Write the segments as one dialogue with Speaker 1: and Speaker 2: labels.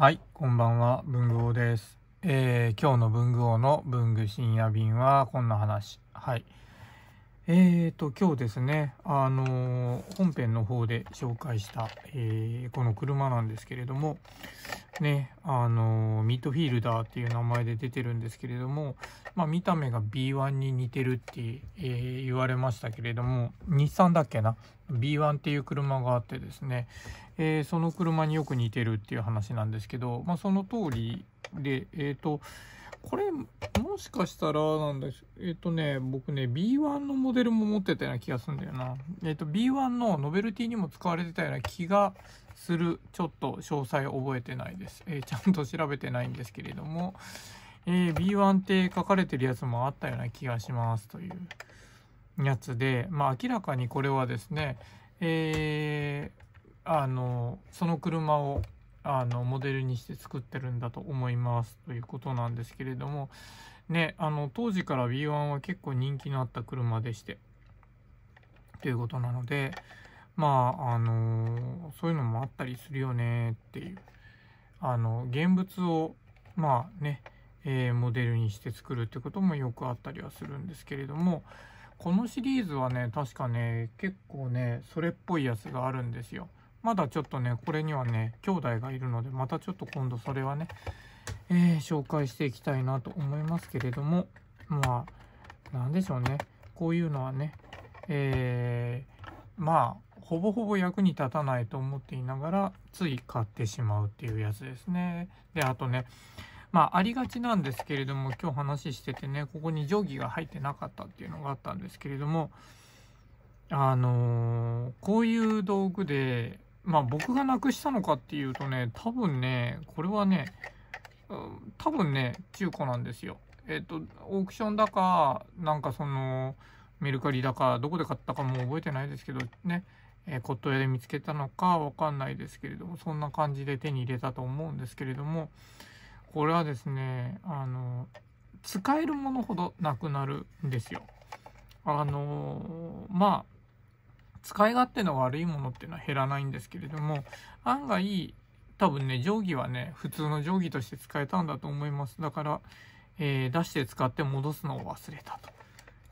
Speaker 1: はい、こんばんは、文具王です。えー、今日の文具王の文具深夜便はこんな話。はい。えーと、今日ですね、あのー、本編の方で紹介した、えー、この車なんですけれども、ね、あのミッドフィールダーっていう名前で出てるんですけれども、まあ、見た目が B1 に似てるって、えー、言われましたけれども日産だっけな B1 っていう車があってですね、えー、その車によく似てるっていう話なんですけど、まあ、その通りでえっ、ー、とこれ、もしかしたらなんだし、えっ、ー、とね、僕ね、B1 のモデルも持ってたような気がするんだよな。えっ、ー、と、B1 のノベルティにも使われてたような気がする。ちょっと詳細覚えてないです。えー、ちゃんと調べてないんですけれども、え B1 って書かれてるやつもあったような気がしますというやつで、まあ明らかにこれはですね、えあの、その車をあのモデルにして作ってるんだと思いますということなんですけれどもねあの当時から B1 は結構人気のあった車でしてということなのでまああのそういうのもあったりするよねっていうあの現物をまあねえー、モデルにして作るってこともよくあったりはするんですけれどもこのシリーズはね確かね結構ねそれっぽいやつがあるんですよ。まだちょっとね、これにはね、兄弟がいるので、またちょっと今度それはね、えー、紹介していきたいなと思いますけれども、まあ、なんでしょうね。こういうのはね、えー、まあ、ほぼほぼ役に立たないと思っていながら、つい買ってしまうっていうやつですね。で、あとね、まあ、ありがちなんですけれども、今日話しててね、ここに定規が入ってなかったっていうのがあったんですけれども、あのー、こういう道具で、まあ僕がなくしたのかっていうとね、多分ね、これはね、うん、多分ね、中古なんですよ。えっ、と、オークションだか、なんかその、メルカリだか、どこで買ったかも覚えてないですけど、ね、えー、骨董屋で見つけたのかわかんないですけれども、そんな感じで手に入れたと思うんですけれども、これはですね、あの、使えるものほどなくなるんですよ。あの、まあ、使い勝手の悪いものっていうのは減らないんですけれども、案外、多分ね、定規はね、普通の定規として使えたんだと思います。だから、えー、出して使って戻すのを忘れた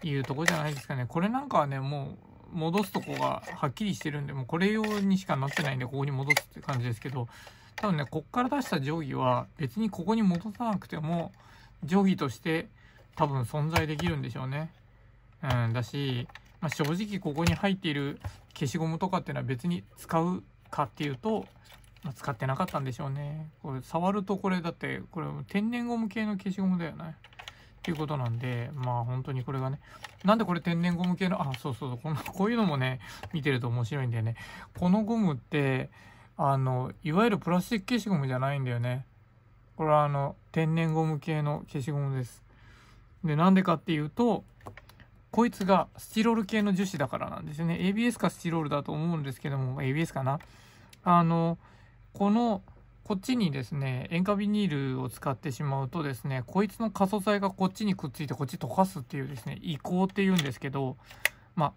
Speaker 1: というとこじゃないですかね。これなんかはね、もう戻すとこがはっきりしてるんで、もうこれ用にしかなってないんで、ここに戻すって感じですけど、多分ね、こっから出した定規は別にここに戻さなくても、定規として多分存在できるんでしょうね。うん、だし、まあ、正直ここに入っている消しゴムとかっていうのは別に使うかっていうと、まあ、使ってなかったんでしょうね。これ触るとこれだってこれ天然ゴム系の消しゴムだよね。っていうことなんで、まあ本当にこれがね、なんでこれ天然ゴム系の、あ、そうそうこの、こういうのもね、見てると面白いんだよね。このゴムって、あの、いわゆるプラスチック消しゴムじゃないんだよね。これはあの、天然ゴム系の消しゴムです。で、なんでかっていうと、こいつがスチロール系の樹脂だからなんですよね。ABS かスチロールだと思うんですけども、ABS かな。あの、この、こっちにですね、塩化ビニールを使ってしまうとですね、こいつの過疎剤がこっちにくっついてこっち溶かすっていうですね、移行っていうんですけど、ま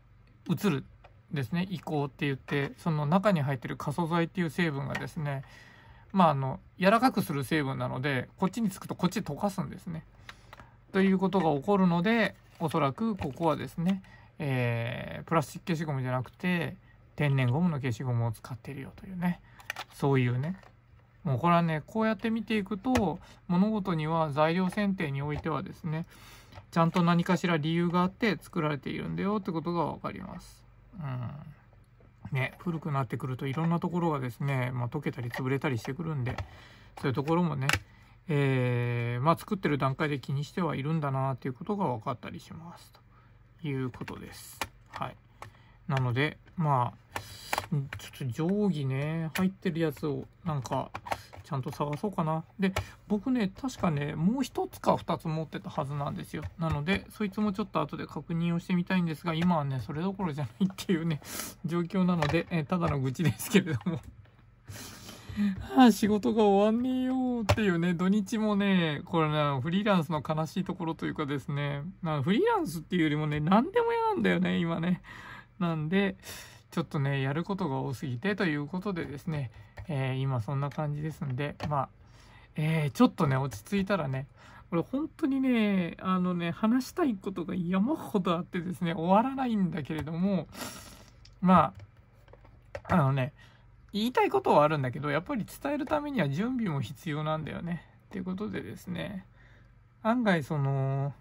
Speaker 1: あ、移るですね、移行って言って、その中に入ってる過疎剤っていう成分がですね、まあ、あの、柔らかくする成分なので、こっちにつくとこっちで溶かすんですね。ということが起こるので、おそらくここはですね、えー、プラスチック消しゴムじゃなくて天然ゴムの消しゴムを使ってるよというねそういうねもうこれはねこうやって見ていくと物事には材料選定においてはですねちゃんと何かしら理由があって作られているんだよってことが分かります。うんね、古くなってくるといろんなところがですね、まあ、溶けたり潰れたりしてくるんでそういうところもねえー、まあ、作ってる段階で気にしてはいるんだなっていうことが分かったりしますということです。はい、なのでまあちょっと定規ね入ってるやつをなんかちゃんと探そうかな。で僕ね確かねもう1つか2つ持ってたはずなんですよ。なのでそいつもちょっと後で確認をしてみたいんですが今はねそれどころじゃないっていうね状況なので、えただの愚痴ですけれどもああ、仕事が終わんねえよっていうね、土日もね、これな、フリーランスの悲しいところというかですね、なフリーランスっていうよりもね、何でも嫌なんだよね、今ね。なんで、ちょっとね、やることが多すぎてということでですね、えー、今そんな感じですんで、まあ、えー、ちょっとね、落ち着いたらね、俺本当にね、あのね、話したいことが山ほどあってですね、終わらないんだけれども、まあ、あのね、言いたいことはあるんだけど、やっぱり伝えるためには準備も必要なんだよね。っていうことでですね、案外その、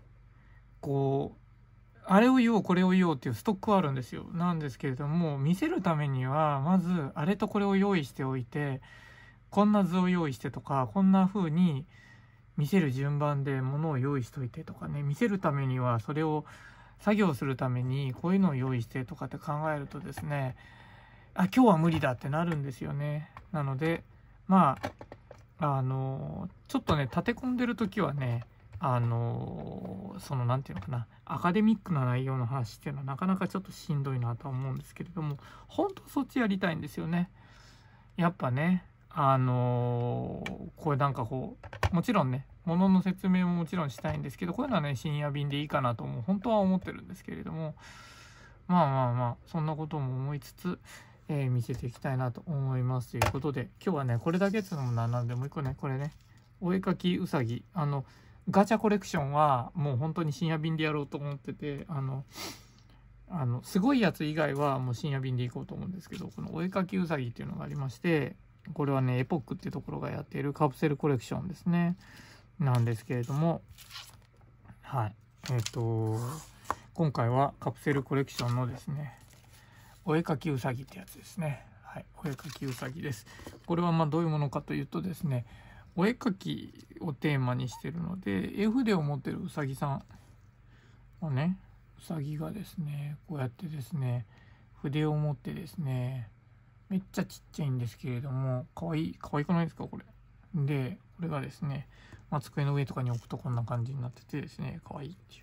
Speaker 1: こう、あれを言おう、これを言おうっていうストックはあるんですよ。なんですけれども、見せるためには、まず、あれとこれを用意しておいて、こんな図を用意してとか、こんな風に見せる順番で物を用意しといてとかね、見せるためにはそれを作業するためにこういうのを用意してとかって考えるとですね、あ今日は無理だってなるんですよねなのでまああのちょっとね立て込んでる時はねあのその何て言うのかなアカデミックな内容の話っていうのはなかなかちょっとしんどいなとは思うんですけれども本当そっちやりたいんですよねやっぱねあのこれなんかこうもちろんね物の説明ももちろんしたいんですけどこういうのはね深夜便でいいかなとも本当は思ってるんですけれどもまあまあまあそんなことも思いつつえー、見せていきたいなと思いますということで、今日はね、これだけっていうのもなんなんで、もう一個ね、これね、お絵かきうさぎ。あの、ガチャコレクションはもう本当に深夜便でやろうと思ってて、あの、あのすごいやつ以外はもう深夜便で行こうと思うんですけど、このお絵かきうさぎっていうのがありまして、これはね、エポックっていうところがやっているカプセルコレクションですね。なんですけれども、はい。えっ、ー、と、今回はカプセルコレクションのですね、お絵かきうさぎってやつですね。はい、お絵かきうさぎです。これはまどういうものかというとですね、お絵かきをテーマにしてるので、絵筆を持ってるうさぎさんのね、うさぎがですね、こうやってですね、筆を持ってですね、めっちゃちっちゃいんですけれども、かわいい、かわいくないですか、これ。で、これがですね、まあ、机の上とかに置くとこんな感じになっててですね、かわいいっていう。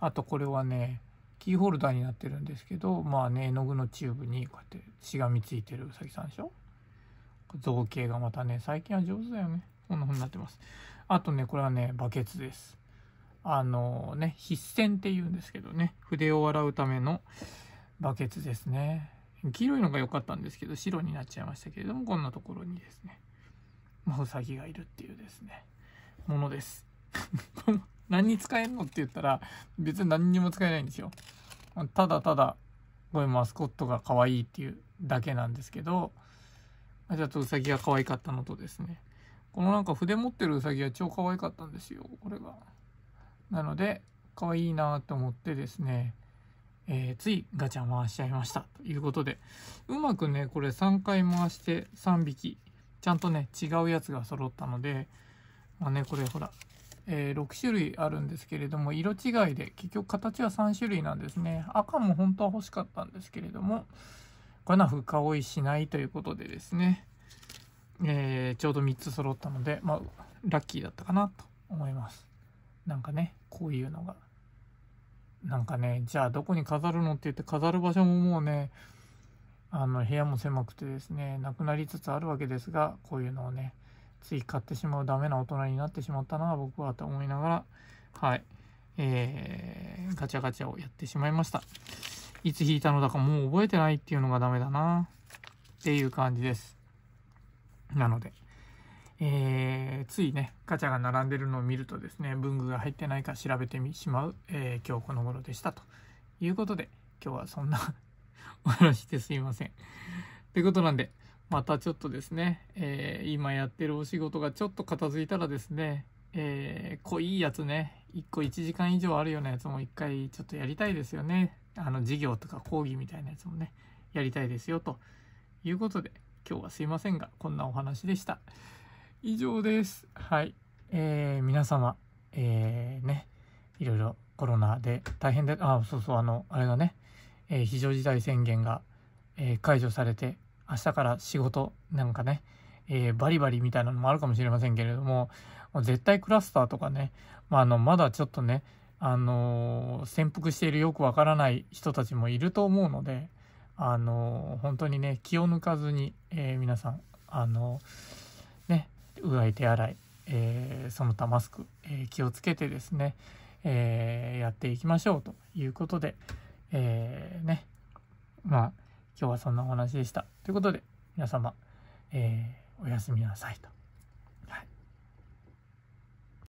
Speaker 1: あとこれはね、キーホルダーになってるんですけどまあね絵の具のチューブにこうやってしがみついてるうさぎさんでしょ造形がまたね最近は上手だよねこんな風になってますあとねこれはねバケツですあのね筆線って言うんですけどね筆を洗うためのバケツですね黄色いのが良かったんですけど白になっちゃいましたけれどもこんなところにですねまあ、ウサギがいるっていうですねものです 何に使えるのって言ったら、別に何にも使えないんですよ。ただただ、こういうマスコットが可愛いっていうだけなんですけど、ちょっとウサギが可愛かったのとですね、このなんか筆持ってるウサギは超可愛かったんですよ、これが。なので、可愛いなと思ってですね、えー、ついガチャ回しちゃいましたということでうまくねこれ3回回して3匹ちゃんとね違うやつが揃ったのでまあねこれほらえー、6種類あるんですけれども色違いで結局形は3種類なんですね赤も本当は欲しかったんですけれどもこれは深追いしないということでですね、えー、ちょうど3つ揃ったので、まあ、ラッキーだったかなと思いますなんかねこういうのがなんかねじゃあどこに飾るのって言って飾る場所ももうねあの部屋も狭くてですねなくなりつつあるわけですがこういうのをねつい買ってしまうダメな大人になってしまったな僕はと思いながらはいえー、ガチャガチャをやってしまいましたいつ引いたのだかもう覚えてないっていうのがダメだなっていう感じですなのでえー、ついねガチャが並んでるのを見るとですね文具が入ってないか調べてみしまう、えー、今日この頃でしたということで今日はそんな お話ですいません。ということなんでまたちょっとですね、えー、今やってるお仕事がちょっと片付いたらですね、えー、濃いやつね、1個1時間以上あるようなやつも1回ちょっとやりたいですよね。あの、授業とか講義みたいなやつもね、やりたいですよ、ということで、今日はすいませんが、こんなお話でした。以上です。はい。えー、皆様、えー、ね、いろいろコロナで大変で、あ、そうそう、あの、あれだね、えー、非常事態宣言が、え解除されて、明日から仕事なんかね、えー、バリバリみたいなのもあるかもしれませんけれども、もう絶対クラスターとかね、まあ、あの、まだちょっとね、あのー、潜伏しているよくわからない人たちもいると思うので、あのー、本当にね、気を抜かずに、え皆さん、あのね、うがい手洗い、えその他マスク、え気をつけてですね、えやっていきましょうということで、えね、まあ、今日はそんなお話でした。ということで、皆様、えー、おやすみなさいと。